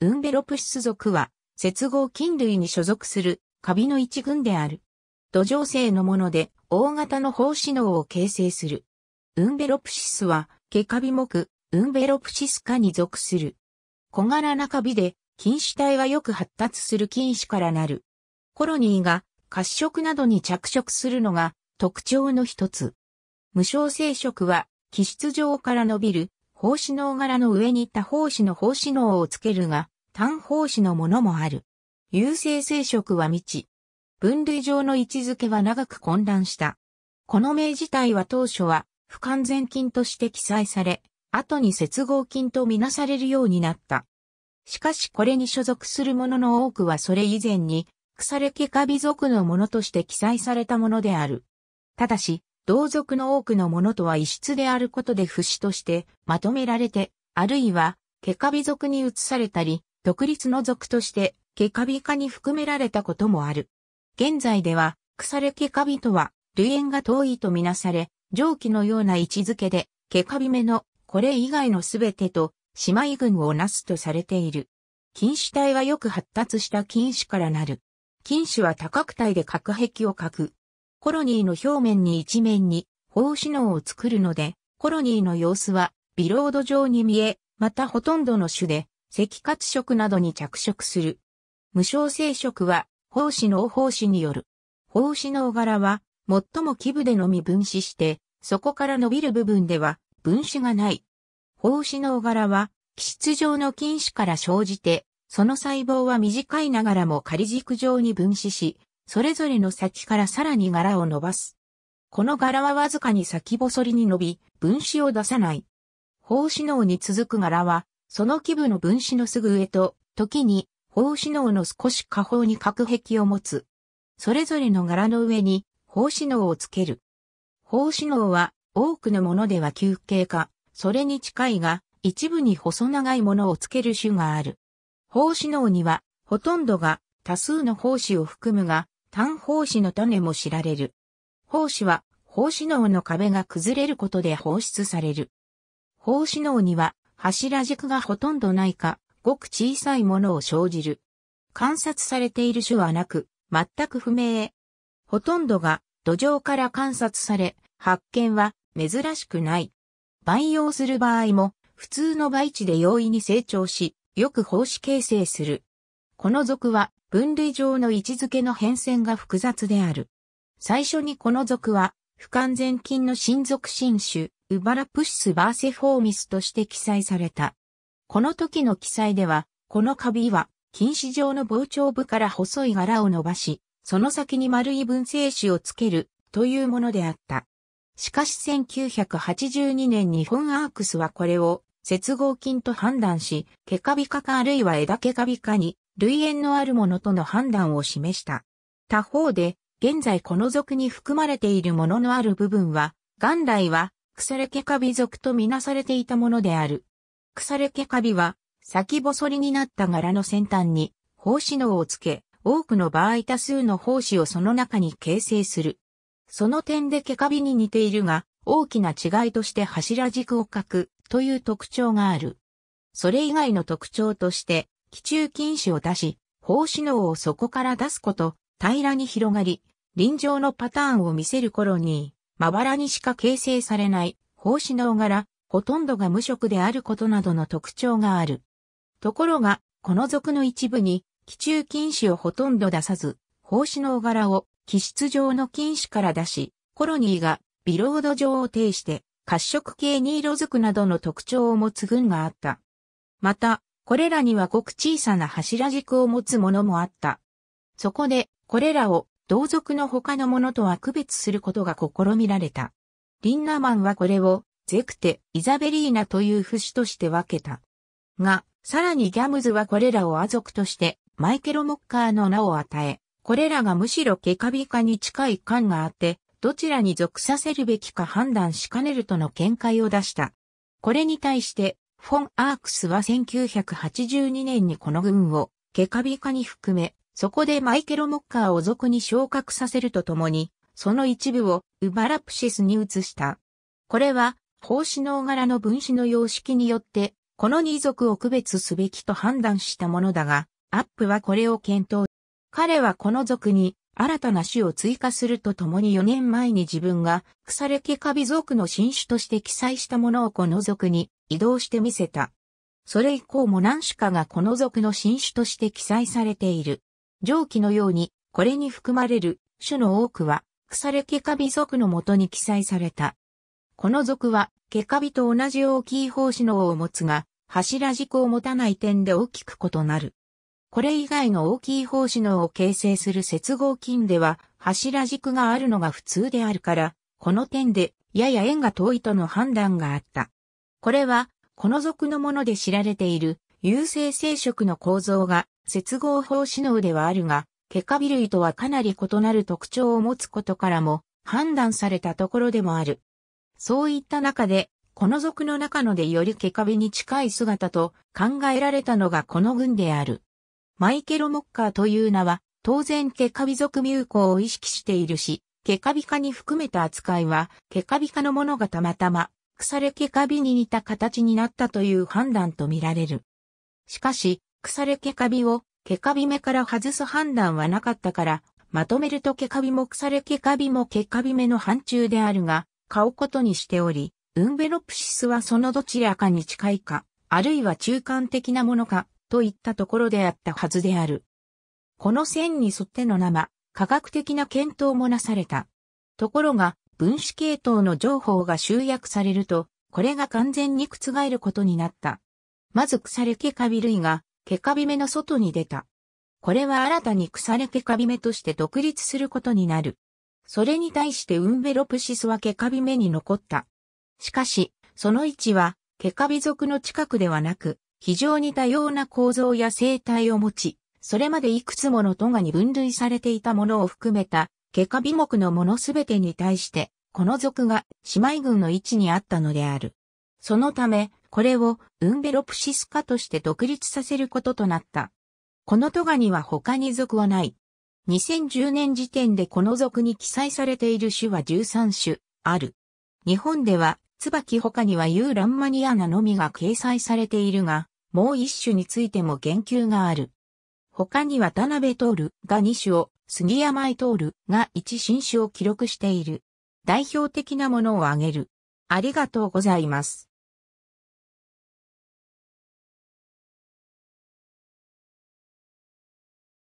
ウンベロプシス属は、接合菌類に所属するカビの一群である。土壌性のもので、大型の胞子脳を形成する。ウンベロプシスは、毛カビ目、ウンベロプシス科に属する。小柄なカビで、菌糸体はよく発達する菌糸からなる。コロニーが褐色などに着色するのが特徴の一つ。無償生殖は、気質上から伸びる、胞子脳柄の上に多胞子の胞子脳をつけるが、単胞子のものもある。有性生殖は未知。分類上の位置づけは長く混乱した。この名自体は当初は不完全菌として記載され、後に接合菌とみなされるようになった。しかしこれに所属するものの多くはそれ以前に、腐れ毛カビ属のものとして記載されたものである。ただし、同族の多くのものとは異質であることで不死としてまとめられて、あるいは、毛カビ属に移されたり、独立の属として、ケカビ科に含められたこともある。現在では、腐れケカビとは、類縁が遠いとみなされ、蒸気のような位置づけで、ケカビ目の、これ以外のすべてと、姉妹群をなすとされている。菌糸体はよく発達した菌糸からなる。菌糸は多角体で核壁を描く。コロニーの表面に一面に、胞子脳を作るので、コロニーの様子は、ビロード状に見え、またほとんどの種で、赤褐色などに着色する。無償生色は、胞子脳胞子による。胞子脳柄は、最も基部でのみ分子して、そこから伸びる部分では、分子がない。胞子脳柄は、基質上の菌糸から生じて、その細胞は短いながらも仮軸状に分子し、それぞれの先からさらに柄を伸ばす。この柄はわずかに先細りに伸び、分子を出さない。胞子脳に続く柄は、その基部の分子のすぐ上と、時に、胞子脳の少し下方に隔壁を持つ。それぞれの柄の上に、胞子脳をつける。胞子脳は、多くのものでは球形化、それに近いが、一部に細長いものをつける種がある。胞子脳には、ほとんどが、多数の胞子を含むが、単胞子の種も知られる。胞子は、胞子脳の壁が崩れることで放出される。胞子脳には、柱軸がほとんどないか、ごく小さいものを生じる。観察されている種はなく、全く不明。ほとんどが土壌から観察され、発見は珍しくない。培養する場合も、普通の培地で容易に成長し、よく胞子形成する。この属は分類上の位置づけの変遷が複雑である。最初にこの属は不完全菌の新属新種、ウバラプシスバーセフォーミスとして記載された。この時の記載では、このカビは、菌糸状の膨張部から細い柄を伸ばし、その先に丸い分生紙をつけるというものであった。しかし1982年日本アークスはこれを接合菌と判断し、ケカビカかあるいは枝ケカビカに類縁のあるものとの判断を示した。他方で、現在この属に含まれているもののある部分は、元来は腐れ毛カビ属とみなされていたものである。腐れ毛カビは、先細りになった柄の先端に、胞子脳をつけ、多くの場合多数の胞子をその中に形成する。その点で毛カビに似ているが、大きな違いとして柱軸を書くという特徴がある。それ以外の特徴として、気中菌糸を出し、胞子脳をそこから出すこと、平らに広がり、臨場のパターンを見せる頃に、まばらにしか形成されない胞子の柄、ほとんどが無色であることなどの特徴がある。ところが、この属の一部に、気中菌糸をほとんど出さず、胞子の柄を気質上の菌糸から出し、コロニーがビロード状を呈して、褐色系に色づくなどの特徴を持つ群があった。また、これらにはごく小さな柱軸を持つものもあった。そこで、これらを同族の他の者とは区別することが試みられた。リンナマンはこれを、ゼクテ、イザベリーナという不死として分けた。が、さらにギャムズはこれらをア族として、マイケロ・モッカーの名を与え、これらがむしろケカビカに近い感があって、どちらに属させるべきか判断しかねるとの見解を出した。これに対して、フォン・アークスは1982年にこの軍をケカビカに含めそこでマイケロ・モッカーを俗に昇格させるとともに、その一部をウバラプシスに移した。これは、奉仕能柄の分子の様式によって、この二族を区別すべきと判断したものだが、アップはこれを検討。彼はこの族に新たな種を追加するとともに4年前に自分が腐れ毛カビ族の新種として記載したものをこの族に移動してみせた。それ以降も何種かがこの族の新種として記載されている。上記のように、これに含まれる種の多くは、腐れケカビ属のもとに記載された。この属は、ケカビと同じ大きい胞子のを持つが、柱軸を持たない点で大きく異なる。これ以外の大きい胞子のを形成する接合菌では、柱軸があるのが普通であるから、この点で、やや縁が遠いとの判断があった。これは、この属のもので知られている、有性生殖の構造が接合法指能ではあるが、ケカビ類とはかなり異なる特徴を持つことからも判断されたところでもある。そういった中で、この族の中のでよりケカビに近い姿と考えられたのがこの群である。マイケロモッカーという名は、当然ケカビ族入行を意識しているし、ケカビ科に含めた扱いは、ケカビ科のものがたまたま、腐れケカビに似た形になったという判断とみられる。しかし、腐れ毛カビを毛カビ目から外す判断はなかったから、まとめると毛カビも腐れ毛カビも毛カビ目の範疇であるが、買うことにしており、ウンベロプシスはそのどちらかに近いか、あるいは中間的なものか、といったところであったはずである。この線に沿っての生、科学的な検討もなされた。ところが、分子系統の情報が集約されると、これが完全に覆ることになった。まず腐れ毛カビ類が、毛カビ目の外に出た。これは新たに腐れ毛カビ目として独立することになる。それに対してウンベロプシスは毛カビ目に残った。しかし、その位置は、毛カビ属の近くではなく、非常に多様な構造や生態を持ち、それまでいくつものトガに分類されていたものを含めた、ケカビ目のものすべてに対して、この属が姉妹群の位置にあったのである。そのため、これをウンベロプシス科として独立させることとなった。このトガには他に属はない。2010年時点でこの属に記載されている種は13種ある。日本では椿他にはユーランマニアナのみが掲載されているが、もう一種についても言及がある。他には田辺徹が2種を、杉山井徹が1新種を記録している。代表的なものを挙げる。ありがとうございます。